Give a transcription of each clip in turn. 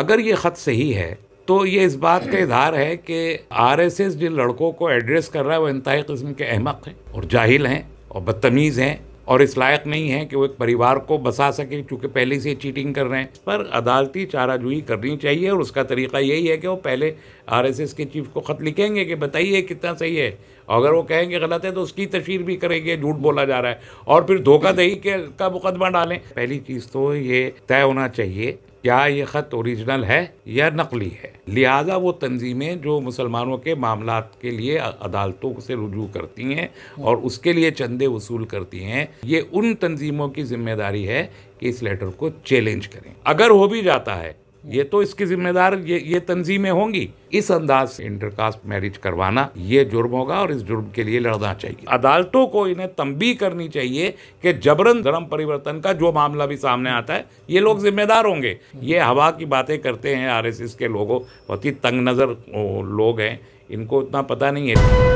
अगर ये ख़त सही है तो ये इस बात का इजहार है कि आरएसएस जिन लड़कों को एड्रेस कर रहा है वो इंतहाई किस्म के अहमक हैं और जाहिल हैं और बदतमीज़ हैं और इस लायक नहीं है कि वो एक परिवार को बसा सके क्योंकि पहले से चीटिंग कर रहे हैं इस पर अदालती चाराजुई करनी चाहिए और उसका तरीका यही है कि वो पहले आरएसएस के चीफ को ख़त लिखेंगे कि बताइए कितना सही है अगर वो कहेंगे गलत है तो उसकी तशहर भी करेंगे झूठ बोला जा रहा है और फिर धोखाधही के का मुकदमा डालें पहली चीज़ तो ये तय होना चाहिए क्या ये ख़त ओरिजिनल है या नकली है लिहाजा वो तंजीमें जो मुसलमानों के मामला के लिए अदालतों से रुजू करती हैं और उसके लिए चंदे वसूल करती हैं ये उन तंजीमों की जिम्मेदारी है कि इस लेटर को चैलेंज करें अगर हो भी जाता है ये तो इसकी जिम्मेदार ये ये तंजीमें होंगी इस अंदाज से इंटरकास्ट मैरिज करवाना ये जुर्म होगा और इस जुर्म के लिए लड़ना चाहिए अदालतों को इन्हें तंबी करनी चाहिए कि जबरन धर्म परिवर्तन का जो मामला भी सामने आता है ये लोग जिम्मेदार होंगे ये हवा की बातें करते हैं आर के लोगों बहुत ही तंग नज़र लोग हैं इनको उतना पता नहीं है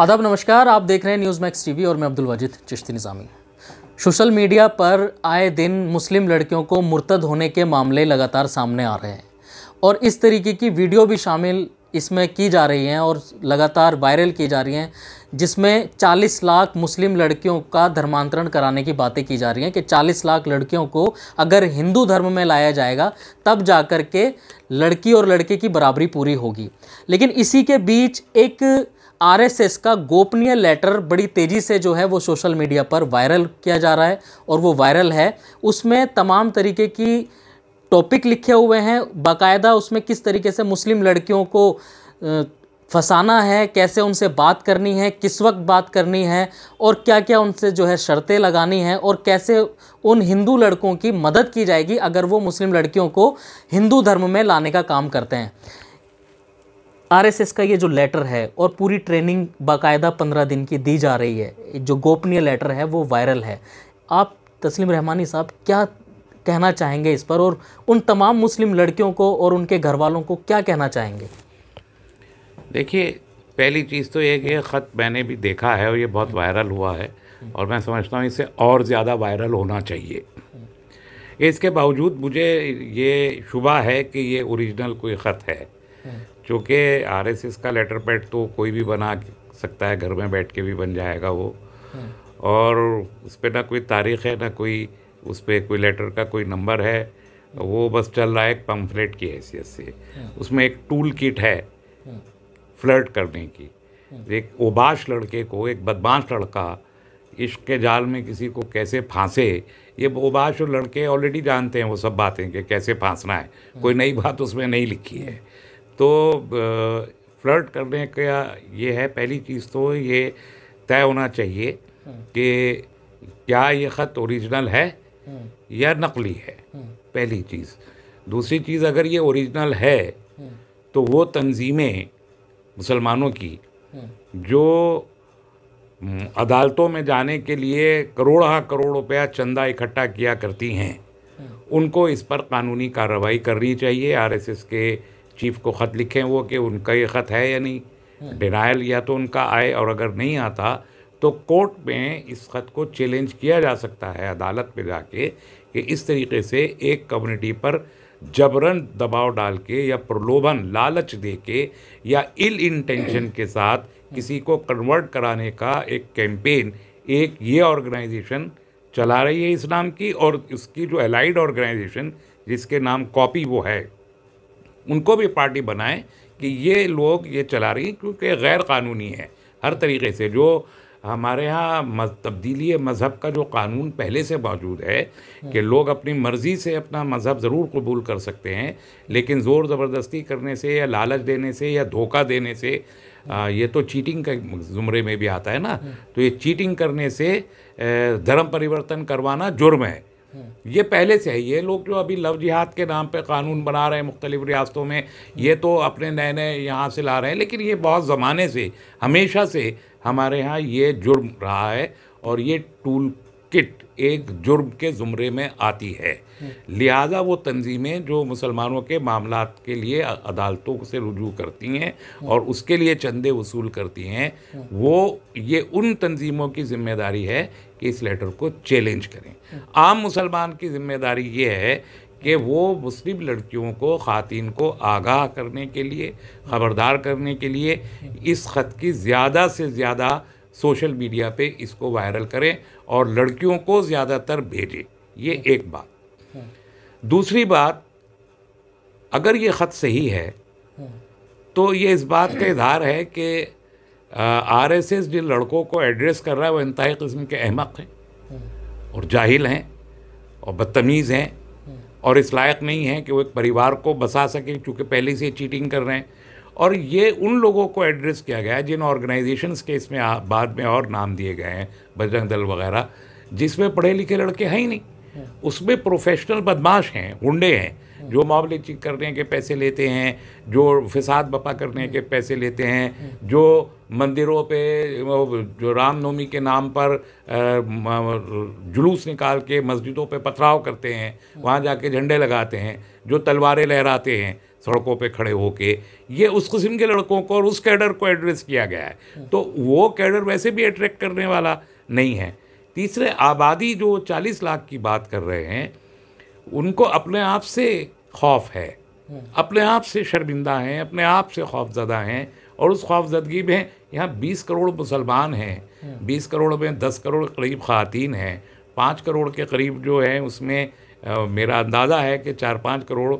आदाब नमस्कार आप देख रहे हैं न्यूज़ मैक्स टीवी और मैं अब्दुल वाजिद चिश्ती निज़ामी सोशल मीडिया पर आए दिन मुस्लिम लड़कियों को मुर्तद होने के मामले लगातार सामने आ रहे हैं और इस तरीके की वीडियो भी शामिल इसमें की जा रही हैं और लगातार वायरल की जा रही हैं जिसमें 40 लाख मुस्लिम लड़कियों का धर्मांतरण कराने की बातें की जा रही हैं कि 40 लाख लड़कियों को अगर हिंदू धर्म में लाया जाएगा तब जा कर के लड़की और लड़के की बराबरी पूरी होगी लेकिन इसी के बीच एक आरएसएस का गोपनीय लेटर बड़ी तेज़ी से जो है वो सोशल मीडिया पर वायरल किया जा रहा है और वो वायरल है उसमें तमाम तरीके की टॉपिक लिखे हुए हैं बाकायदा उसमें किस तरीके से मुस्लिम लड़कियों को फंसाना है कैसे उनसे बात करनी है किस वक्त बात करनी है और क्या क्या उनसे जो है शर्तें लगानी हैं और कैसे उन हिंदू लड़कों की मदद की जाएगी अगर वो मुस्लिम लड़कियों को हिंदू धर्म में लाने का काम करते हैं आरएसएस का ये जो लेटर है और पूरी ट्रेनिंग बाकायदा पंद्रह दिन की दी जा रही है जो गोपनीय लेटर है वो वायरल है आप तस्लीम रहमानी साहब क्या कहना चाहेंगे इस पर और उन तमाम मुस्लिम लड़कियों को और उनके घर वालों को क्या कहना चाहेंगे देखिए पहली चीज़ तो ये कि ये ख़त मैंने भी देखा है और ये बहुत वायरल हुआ है और मैं समझता हूँ इसे और ज़्यादा वायरल होना चाहिए इसके बावजूद मुझे ये शुबा है कि ये ओरिजिनल कोई ख़त है चूँकि एस का लेटर पैड तो कोई भी बना सकता है घर में बैठ के भी बन जाएगा वो और उस पर ना कोई तारीख है ना कोई उस पर कोई लेटर का कोई नंबर है वो बस चल रहा है एक पम्फलेट की हैसियत से उसमें एक टूल किट है फ्लर्ट करने की एक ओबाश लड़के को एक बदमाश लड़का इश्क के जाल में किसी को कैसे फांसे ये ओबाश और लड़के ऑलरेडी जानते हैं वो सब बातें कि कैसे फांसना है कोई नई बात उसमें नहीं लिखी है तो फ्लर्ट करने का ये है पहली चीज़ तो ये तय होना चाहिए हम्म। कि क्या ये ख़त ओरिजिनल है हम्म। या नकली है हम्म। पहली चीज़ दूसरी चीज़ अगर ये ओरिजिनल है तो वो तंजीमें मुसलमानों की जो अदालतों में जाने के लिए करोड़ा करोड़ रुपया चंदा इकट्ठा किया करती हैं उनको इस पर कानूनी कार्रवाई करनी चाहिए आरएसएस के चीफ को ख़त लिखें वो कि उनका ये ख़त है या नहीं डिनाइल हम्म। या तो उनका आए और अगर नहीं आता तो कोर्ट में इस ख़त को चैलेंज किया जा सकता है अदालत में जाके कि इस तरीके से एक कम्युनिटी पर जबरन दबाव डाल के या प्रलोभन लालच दे के या इल इंटेंशन के साथ किसी को कन्वर्ट कराने का एक कैंपेन एक ये ऑर्गेनाइजेशन चला रही है इस नाम की और इसकी जो एलाइड ऑर्गेनाइजेशन जिसके नाम कॉपी वो है उनको भी पार्टी बनाएं कि ये लोग ये चला रही हैं क्योंकि गैर कानूनी है हर तरीके से जो हमारे यहाँ तब्दीली मज़हब का जो कानून पहले से मौजूद है कि हम्म। लोग अपनी मर्ज़ी से अपना मज़हब ज़रूर कबूल कर सकते हैं लेकिन ज़ोर ज़बरदस्ती करने से या लालच देने से या धोखा देने से आ, हम्म। ये तो चीटिंग के ज़ुमरे में भी आता है ना हम्म। तो ये चीटिंग करने से धर्म परिवर्तन करवाना जुर्म है ये पहले से है ये लोग जो अभी लव जिहाद के नाम पे कानून बना रहे हैं मुख्तलिफ रियासतों में ये तो अपने नए नए यहाँ से ला रहे हैं लेकिन ये बहुत ज़माने से हमेशा से हमारे यहाँ ये जुर्म रहा है और ये टूल किट एक जुर्म के ज़ुमरे में आती है लिहाजा वो तंजीमें जो मुसलमानों के मामला के लिए अदालतों से रुजू करती हैं और उसके लिए चंदे वसूल करती हैं वो ये उन तंजीमों की जिम्मेदारी है इस लेटर को चैलेंज करें आम मुसलमान की जिम्मेदारी ये है कि वो मुस्लिम लड़कियों को खातिन को आगाह करने के लिए ख़बरदार करने के लिए इस ख़त की ज़्यादा से ज़्यादा सोशल मीडिया पे इसको वायरल करें और लड़कियों को ज़्यादातर भेजें ये एक बात दूसरी बात अगर ये ख़त सही है तो ये इस बात का इजहार है कि आर एस एस जिन लड़कों को एड्रेस कर रहा है वो इंतहाई कस्म के अहमक हैं हम्म। और जाहिल हैं और बदतमीज़ हैं हम्म। और इस लायक नहीं है कि वो एक परिवार को बसा सके चूँकि पहले से चीटिंग कर रहे हैं और ये उन लोगों को एड्रेस किया गया है जिन ऑर्गेनाइजेशंस के इसमें बाद में और नाम दिए गए हैं बजरंग दल वगैरह जिसमें पढ़े लिखे लड़के हैं ही नहीं हम्म। उसमें प्रोफेशनल बदमाश हैं गुंडे हैं जो मावलेची करने के पैसे लेते हैं जो फिसाद बपा करने के पैसे लेते हैं जो मंदिरों पे जो रामनवमी के नाम पर जुलूस निकाल के मस्जिदों पे पथराव करते हैं वहाँ जाके झंडे लगाते हैं जो तलवारें लहराते हैं सड़कों पे खड़े होके ये उस किस्म के लड़कों को और उस कैडर को एड्रेस किया गया है तो वो कैडर वैसे भी अट्रैक्ट करने वाला नहीं है तीसरे आबादी जो 40 लाख की बात कर रहे हैं उनको अपने आप से खौफ है अपने आप से शर्मिंदा हैं अपने आप से खौफजदा हैं और उस खौफजदगी में यहाँ 20 करोड़ मुसलमान हैं 20 करोड़ में 10 करोड़ करीब ख़वान हैं 5 करोड़ के करीब जो हैं उसमें आ, मेरा अंदाज़ा है कि चार पाँच करोड़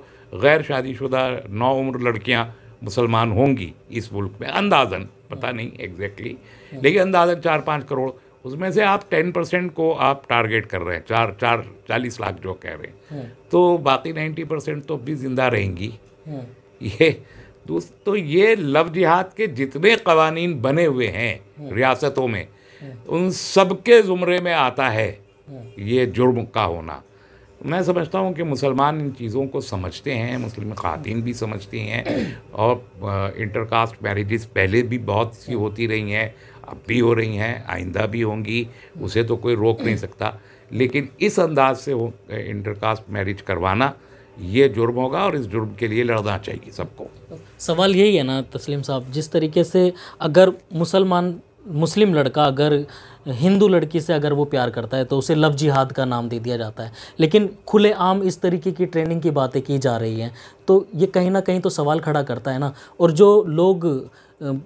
गैर शादीशुदा नौ उम्र लड़कियाँ मुसलमान होंगी इस मुल्क में अंदाजन पता नहीं एग्जैक्टली exactly, हम्म। लेकिन अंदाजन चार पाँच करोड़ उसमें से आप टेन परसेंट को आप टारगेट कर रहे हैं चार चार चालीस लाख जो कह रहे हैं हाँ। तो बाकी नाइन्टी परसेंट तो भी ज़िंदा रहेंगी हाँ। ये दोस्तों तो ये लव जिहाद के जितने कवानीन बने हुए हैं हाँ। रियासतों में उन सब के ज़ुमरे में आता है ये जुर्म का होना मैं समझता हूँ कि मुसलमान इन चीज़ों को समझते हैं मुस्लिम ख़वान भी समझती हैं और इंटरकास्ट मैरिज़ पहले भी बहुत सी होती रही हैं अब भी हो रही हैं आइंदा भी होंगी उसे तो कोई रोक नहीं सकता लेकिन इस अंदाज से वो इंटरकास्ट मैरिज करवाना ये जुर्म होगा और इस जुर्म के लिए लड़ना चाहिए सबको सवाल यही है ना तस्लीम साहब जिस तरीके से अगर मुसलमान मुस्लिम लड़का अगर हिंदू लड़की से अगर वो प्यार करता है तो उसे लव जिहाद का नाम दे दिया जाता है लेकिन खुले आम इस तरीके की ट्रेनिंग की बातें की जा रही हैं तो ये कहीं ना कहीं तो सवाल खड़ा करता है ना और जो लोग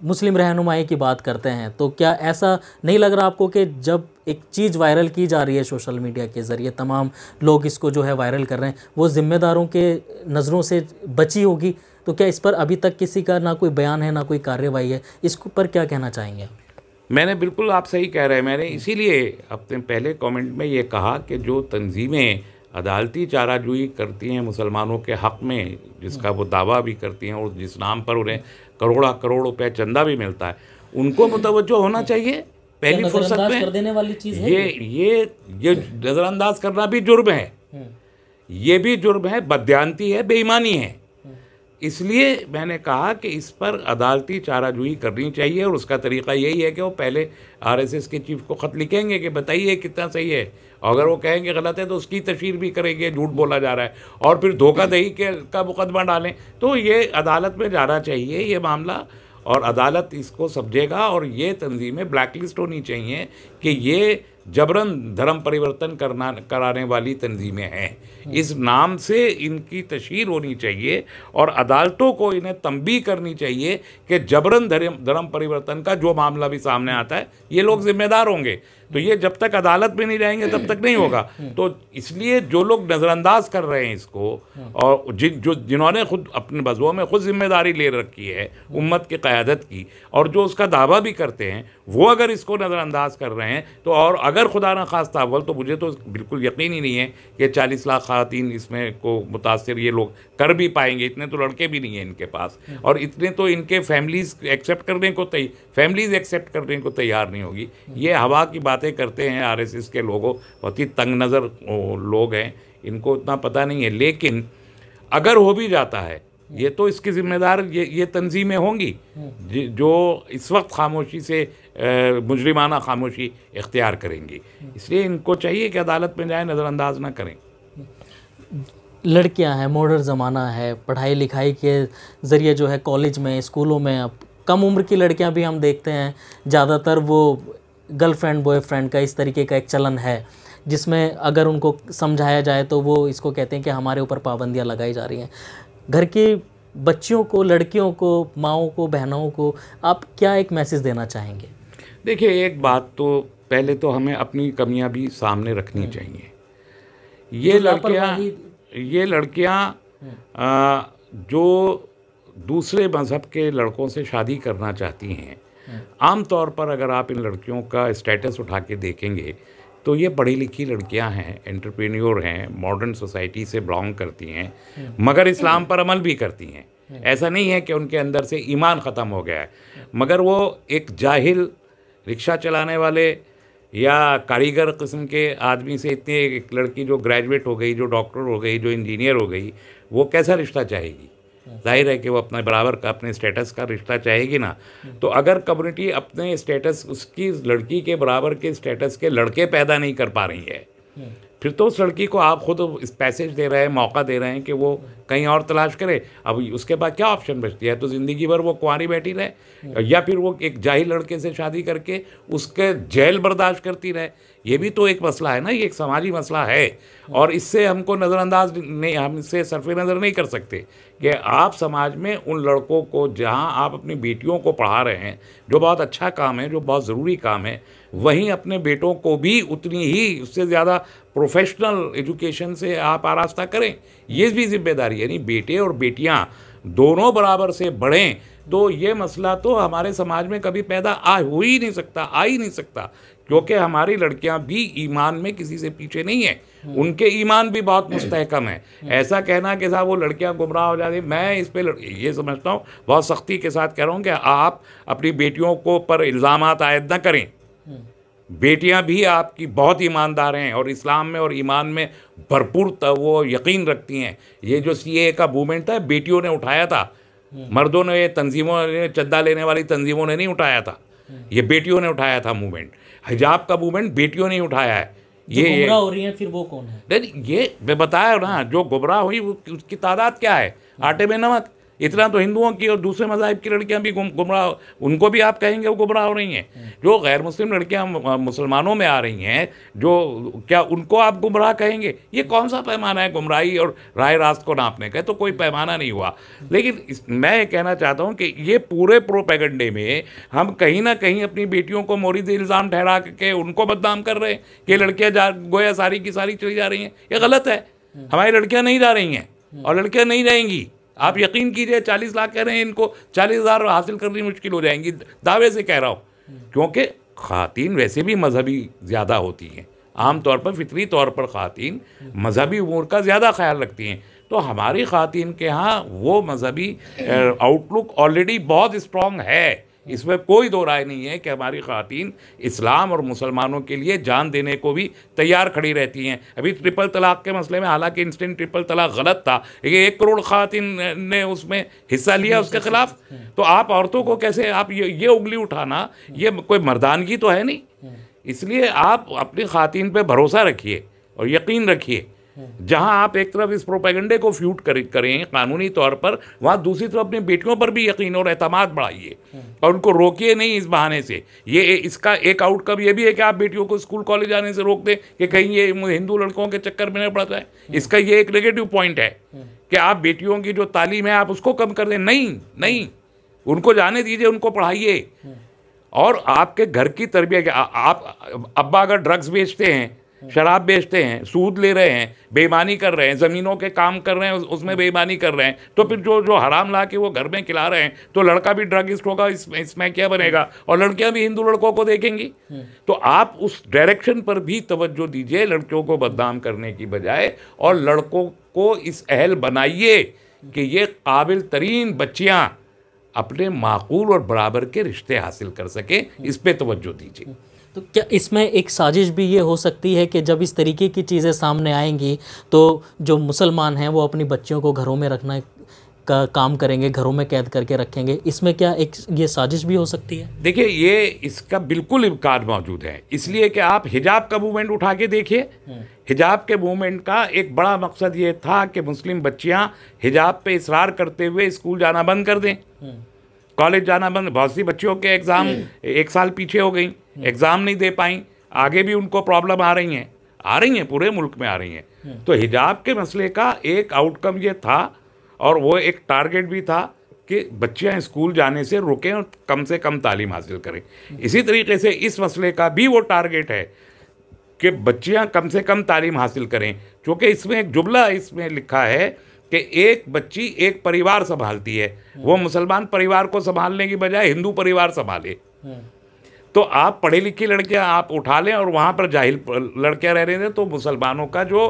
मुस्लिम रहनुमाई की बात करते हैं तो क्या ऐसा नहीं लग रहा आपको कि जब एक चीज़ वायरल की जा रही है सोशल मीडिया के ज़रिए तमाम लोग इसको जो है वायरल कर रहे हैं वो ज़िम्मेदारों के नज़रों से बची होगी तो क्या इस पर अभी तक किसी का ना कोई बयान है ना कोई कार्रवाई है इसको पर क्या कहना चाहेंगे मैंने बिल्कुल आप सही कह रहे हैं मैंने इसीलिए अपने पहले कमेंट में ये कहा कि जो तंजीमें अदालती चाराजुई करती हैं मुसलमानों के हक़ में जिसका वो दावा भी करती हैं और जिस नाम पर उन्हें करोड़ा करोड़ रुपया चंदा भी मिलता है उनको मुतवजो होना चाहिए पहली फुर्सत में कर देने वाली चीज़ ये ये ये नज़रअंदाज करना भी जुर्म है हम्म। ये भी जुर्म है बदयांती है बेईमानी है इसलिए मैंने कहा कि इस पर अदालती चाराजोई करनी चाहिए और उसका तरीका यही है कि वो पहले आरएसएस के चीफ को ख़त लिखेंगे कि बताइए कितना सही है अगर वो कहेंगे गलत है तो उसकी तशहर भी करेंगे झूठ बोला जा रहा है और फिर धोखाधही के का मुकदमा डालें तो ये अदालत में जाना चाहिए ये मामला और अदालत इसको समझेगा और ये तंजीमें ब्लैक लिस्ट होनी चाहिए कि ये जबरन धर्म परिवर्तन करना कराने वाली तंजीमें हैं इस नाम से इनकी तशहर होनी चाहिए और अदालतों को इन्हें तंबी करनी चाहिए कि जबरन धर्म धर्म परिवर्तन का जो मामला भी सामने आता है ये लोग जिम्मेदार होंगे तो ये जब तक अदालत में नहीं जाएंगे तब तक नहीं होगा तो इसलिए जो लोग नज़रअंदाज कर रहे हैं इसको और जिन जो जिन्होंने खुद अपने बजुओं में खुद जिम्मेदारी ले रखी है उम्मत की क़्यादत की और जो उसका दावा भी करते हैं वो अगर इसको नज़रअंदाज कर रहे हैं तो और अगर अगर खुदा न खास तावल तो मुझे तो बिल्कुल यकीन ही नहीं है कि चालीस लाख खातन इसमें को मुतासर ये लोग कर भी पाएंगे इतने तो लड़के भी नहीं हैं इनके पास और इतने तो इनके फैमिलीज एक्सेप्ट करने को तय फैमिलीज एक्सेप्ट करने को तैयार नहीं होगी ये हवा की बातें करते हैं आर के लोगों बहुत ही तंग नज़र लोग हैं इनको उतना पता नहीं है लेकिन अगर हो भी जाता है ये तो इसकी जिम्मेदार ये ये तनजीमें होंगी हम्म। जो इस वक्त खामोशी से मुजरिमाना खामोशी इख्तियार करेंगी इसलिए इनको चाहिए कि अदालत में जाए नज़रअंदाज ना करें लड़कियां हैं मॉडर्न ज़माना है पढ़ाई लिखाई के ज़रिए जो है कॉलेज में स्कूलों में अब कम उम्र की लड़कियां भी हम देखते हैं ज़्यादातर वो गर्लफ्रेंड बॉयफ्रेंड का इस तरीके का एक चलन है जिसमें अगर उनको समझाया जाए तो वो इसको कहते हैं कि हमारे ऊपर पाबंदियाँ लगाई जा रही हैं घर की बच्चियों को लड़कियों को माओं को बहनों को आप क्या एक मैसेज देना चाहेंगे देखिए एक बात तो पहले तो हमें अपनी कमियां भी सामने रखनी हम्म। चाहिए ये लड़कियां ये लड़कियां हम्म। जो दूसरे मज़हब के लड़कों से शादी करना चाहती हैं हम्म। आम तौर पर अगर आप इन लड़कियों का स्टेटस उठा के देखेंगे तो ये पढ़ी लिखी लड़कियां हैं एंटरप्रेन्योर हैं मॉडर्न सोसाइटी से बिलोंग करती हैं मगर इस्लाम पर अमल भी करती हैं ऐसा नहीं है कि उनके अंदर से ईमान ख़त्म हो गया है मगर वो एक जाहिल रिक्शा चलाने वाले या कारीगर किस्म के आदमी से इतनी एक लड़की जो ग्रेजुएट हो गई जो डॉक्टर हो गई जो इंजीनियर हो गई वो कैसा रिश्ता चाहेगी जाहिर है कि वो अपने बराबर का अपने स्टेटस का रिश्ता चाहेगी ना तो अगर कम्युनिटी अपने स्टेटस उसकी लड़की के बराबर के स्टेटस के लड़के पैदा नहीं कर पा रही है फिर तो उस लड़की को आप खुद इस पैसेज दे रहे हैं मौका दे रहे हैं कि वो कहीं और तलाश करे अब उसके बाद क्या ऑप्शन बचती है तो ज़िंदगी भर वो कुंवारी बैठी रहे या फिर वो एक जाहिल लड़के से शादी करके उसके जेल बर्दाश्त करती रहे ये भी तो एक मसला है ना ये एक समाजी मसला है और इससे हमको नज़रअंदाज नहीं हम इससे सरफे नज़र नहीं कर सकते कि आप समाज में उन लड़कों को जहां आप अपनी बेटियों को पढ़ा रहे हैं जो बहुत अच्छा काम है जो बहुत ज़रूरी काम है वहीं अपने बेटों को भी उतनी ही उससे ज़्यादा प्रोफेशनल एजुकेशन से आप आरास्ता करें ये भी जिम्मेदारी यानी बेटे और बेटियाँ दोनों बराबर से बढ़ें तो ये मसला तो हमारे समाज में कभी पैदा आ हो ही नहीं सकता आ ही नहीं सकता क्योंकि हमारी लड़कियां भी ईमान में किसी से पीछे नहीं है हम्म। उनके ईमान भी बहुत हम्म। मुस्तकम है हम्म। ऐसा कहना कि साहब वो लड़कियां गुमराह हो जाती मैं इस पर ये समझता हूँ बहुत सख्ती के साथ कह रहा हूँ कि आप अपनी बेटियों को पर इल्ज़ाम आयद ना करें बेटियां भी आपकी बहुत ईमानदार हैं और इस्लाम में और ईमान में भरपूर वो यकीन रखती हैं ये जो सी ए का मूवमेंट था बेटियों ने उठाया था मर्दों ने तंजीमों ने चद्दा लेने वाली तंजीमों ने नहीं उठाया था ये बेटियों ने उठाया था मूवमेंट हिजाब का मूवमेंट बेटियों ने उठाया है ये हो रही है फिर वो कौन है ये मैं बताया ना जो गुमराह हुई उसकी तादाद क्या है आटे में नमक इतना तो हिंदुओं की और दूसरे मजाहब की लड़कियाँ भी गुम गुमराह उनको भी आप कहेंगे वो गुमराह हो रही हैं जो गैर मुस्लिम लड़कियाँ मुसलमानों में आ रही हैं जो क्या उनको आप गुमराह कहेंगे ये कौन सा पैमाना है गुमराही और राय रास्त को नापने का तो कोई पैमाना नहीं हुआ लेकिन मैं ये कहना चाहता हूँ कि ये पूरे प्रोपेगंडे में हम कहीं ना कहीं अपनी बेटियों को मोरी इल्ज़ाम ठहरा के उनको बदनाम कर रहे हैं कि लड़कियाँ जा गोया सारी की सारी चली जा रही हैं ये गलत है हमारी लड़कियाँ नहीं जा रही हैं और लड़कियाँ नहीं जाएंगी आप यकीन कीजिए चालीस लाख कह रहे हैं इनको चालीस हज़ार हासिल करनी मुश्किल हो जाएंगी दावे से कह रहा हूँ क्योंकि खातिन वैसे भी मजहबी ज़्यादा होती हैं आम तौर पर फितरी तौर पर खातिन मजहबी उमूर का ज़्यादा ख्याल रखती हैं तो हमारी खातिन के यहाँ वो मजहबी आउटलुक ऑलरेडी बहुत स्ट्रॉन्ग है इसमें कोई दो राय नहीं है कि हमारी खातन इस्लाम और मुसलमानों के लिए जान देने को भी तैयार खड़ी रहती हैं अभी ट्रिपल तलाक के मसले में हालांकि इंस्टेंट ट्रिपल तलाक गलत था लेकिन एक करोड़ खातन ने उसमें हिस्सा लिया उसके खिलाफ तो आप औरतों को कैसे आप ये ये उंगली उठाना हम्म। ये कोई मर्दानगी तो है नहीं हम्म। इसलिए आप अपनी खातन पर भरोसा रखिए और यकीन रखिए जहां आप एक तरफ इस प्रोपेगेंडे को फ्यूट कर, करें कानूनी तौर पर वहां दूसरी तरफ अपनी बेटियों पर भी यकीन और अहतमाद बढ़ाइए और उनको रोकिए नहीं इस बहाने से ये इसका एक आउटकम ये भी है कि आप बेटियों को स्कूल कॉलेज आने से रोक दें कि कहीं ये हिंदू लड़कों के चक्कर में न पड़ जाए इसका ये एक नेगेटिव पॉइंट है कि आप बेटियों की जो तालीम है आप उसको कम कर दें नहीं नहीं उनको जाने दीजिए उनको पढ़ाइए और आपके घर की तरबियत आप अब्बा अगर ड्रग्स बेचते हैं शराब बेचते हैं सूद ले रहे हैं बेईमानी कर रहे हैं ज़मीनों के काम कर रहे हैं उसमें हम्म। बेईमानी कर रहे हैं तो फिर जो जो हराम ला के वो घर में खिला रहे हैं तो लड़का भी ड्रगिस्ट होगा इसमें इसमें क्या बनेगा हम्म। और लड़कियां भी हिंदू लड़कों को देखेंगी हम्म। तो आप उस डायरेक्शन पर भी तवज्जो दीजिए लड़कियों को बदनाम करने की बजाय और लड़कों को इस अहल बनाइए कि ये काबिल तरीन बच्चियाँ अपने माकूल और बराबर के रिश्ते हासिल कर सकें इस पर तोज्जो दीजिए तो क्या इसमें एक साजिश भी ये हो सकती है कि जब इस तरीके की चीज़ें सामने आएंगी तो जो मुसलमान हैं वो अपनी बच्चियों को घरों में रखना का काम करेंगे घरों में कैद करके रखेंगे इसमें क्या एक ये साजिश भी हो सकती है देखिए ये इसका बिल्कुल इनकार मौजूद है इसलिए कि आप हिजाब का मूवमेंट उठा के देखिए हम्म। हिजाब के मूवमेंट का एक बड़ा मकसद ये था कि मुस्लिम बच्चियां हिजाब पे इसरार करते हुए स्कूल जाना बंद कर दें हम्म। कॉलेज जाना बंद बहुत सी बच्चियों के एग्ज़ाम हम्म। एक साल पीछे हो गई हम्म। एग्ज़ाम नहीं दे पाई आगे भी उनको प्रॉब्लम आ रही हैं आ रही हैं पूरे मुल्क में आ रही हैं हम्म। तो हिजाब के मसले का एक आउटकम ये था और वो एक टारगेट भी था कि बच्चियाँ स्कूल जाने से रुकें और कम से कम तालीम हासिल करें हम्म। इसी तरीके से इस मसले का भी वो टारगेट है कि बच्चियाँ कम से कम तालीम हासिल करें क्योंकि इसमें एक जुबला इसमें लिखा है कि एक बच्ची एक परिवार संभालती है वो मुसलमान परिवार को संभालने की बजाय हिंदू परिवार संभाले तो आप पढ़े लिखी लड़कियां आप उठा लें और वहाँ पर जाहिल लड़कियां रह रहे हैं तो मुसलमानों का जो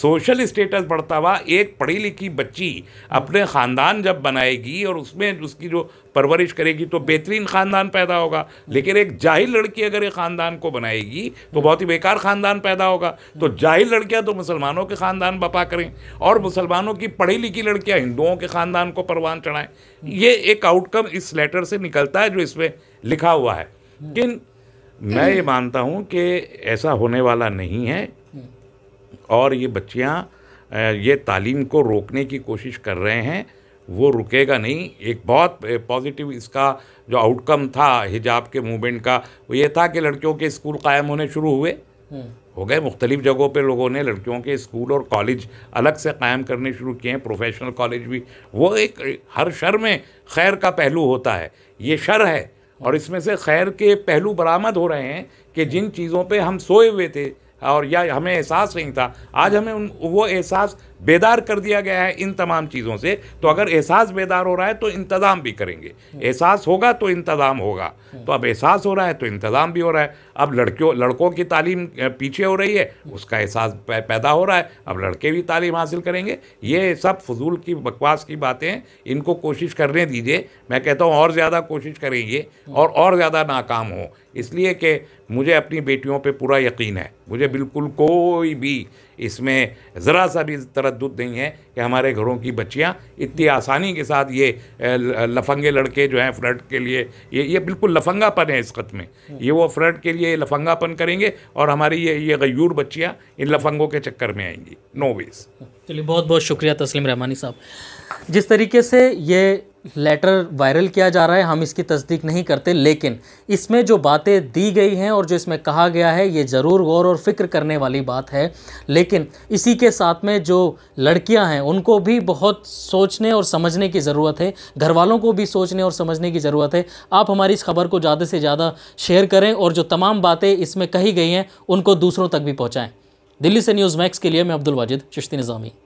सोशल स्टेटस बढ़ता हुआ एक पढ़ी लिखी बच्ची अपने ख़ानदान जब बनाएगी और उसमें उसकी जो परवरिश करेगी तो बेहतरीन ख़ानदान पैदा होगा लेकिन एक जाहिल लड़की अगर एक ख़ानदान को बनाएगी तो बहुत ही बेकार ख़ानदान पैदा होगा तो जाहिल लड़कियाँ तो मुसलमानों के ख़ानदान बपा करें और मुसलमानों की पढ़ी लिखी लड़कियाँ हिंदुओं के ख़ानदान को परवान चढ़ाएँ ये एक आउटकम इस लेटर से निकलता है जो इसमें लिखा हुआ है लेकिन मैं ये मानता हूँ कि ऐसा होने वाला नहीं है और ये बच्चियाँ ये तालीम को रोकने की कोशिश कर रहे हैं वो रुकेगा नहीं एक बहुत पॉजिटिव इसका जो आउटकम था हिजाब के मूवमेंट का वो ये था कि लड़कियों के स्कूल कायम होने शुरू हुए हो गए मुख्तलिफ जगहों पे लोगों ने लड़कियों के स्कूल और कॉलेज अलग से कायम करने शुरू किए हैं प्रोफेशनल कॉलेज भी वो एक हर शर में खैर का पहलू होता है ये शर है और हाँ। इसमें से खैर के पहलू बरामद हो रहे हैं कि हाँ। जिन चीज़ों पे हम सोए हुए थे और या हमें एहसास नहीं था आज हाँ। हमें उन वो एहसास बेदार कर दिया गया है इन तमाम चीज़ों से तो अगर एहसास बेदार हो रहा है तो इंतज़ाम भी करेंगे एहसास होगा तो इंतज़ाम होगा तो अब एहसास हो रहा है तो इंतज़ाम भी हो रहा है अब लड़कियों लड़कों की तालीम पीछे हो रही है उसका एहसास पैदा हो रहा है अब लड़के भी तालीम हासिल करेंगे ये सब फजूल की बकवास की बातें इनको कोशिश करने दीजिए मैं कहता हूँ और ज़्यादा कोशिश करेंगे और और ज़्यादा नाकाम हो इसलिए कि मुझे अपनी बेटियों पे पूरा यकीन है मुझे बिल्कुल कोई भी इसमें ज़रा सा भी तरद नहीं है कि हमारे घरों की बच्चियाँ इतनी आसानी के साथ ये लफंगे लड़के जो हैं फ्लर्ट के लिए ये ये बिल्कुल लफंगापन है इस खत में ये वो फ्रेड के लिए लफंगापन करेंगे और हमारी ये ये गयूर बच्चियाँ इन लफंगों के चक्कर में आएंगी नो वेज़ चलिए बहुत बहुत शुक्रिया तस्लीम रहमानी साहब जिस तरीके से ये लेटर वायरल किया जा रहा है हम इसकी तस्दीक नहीं करते लेकिन इसमें जो बातें दी गई हैं और जो इसमें कहा गया है ये ज़रूर गौर और फिक्र करने वाली बात है लेकिन इसी के साथ में जो लड़कियां हैं उनको भी बहुत सोचने और समझने की ज़रूरत है घर वालों को भी सोचने और समझने की ज़रूरत है आप हमारी इस खबर को ज़्यादा से ज़्यादा शेयर करें और जो तमाम बातें इसमें कही गई हैं उनको दूसरों तक भी पहुँचाएँ दिल्ली से न्यूज़ मैक्स के लिए मैं अब्दुल वाजिद चिश्ती निज़ामी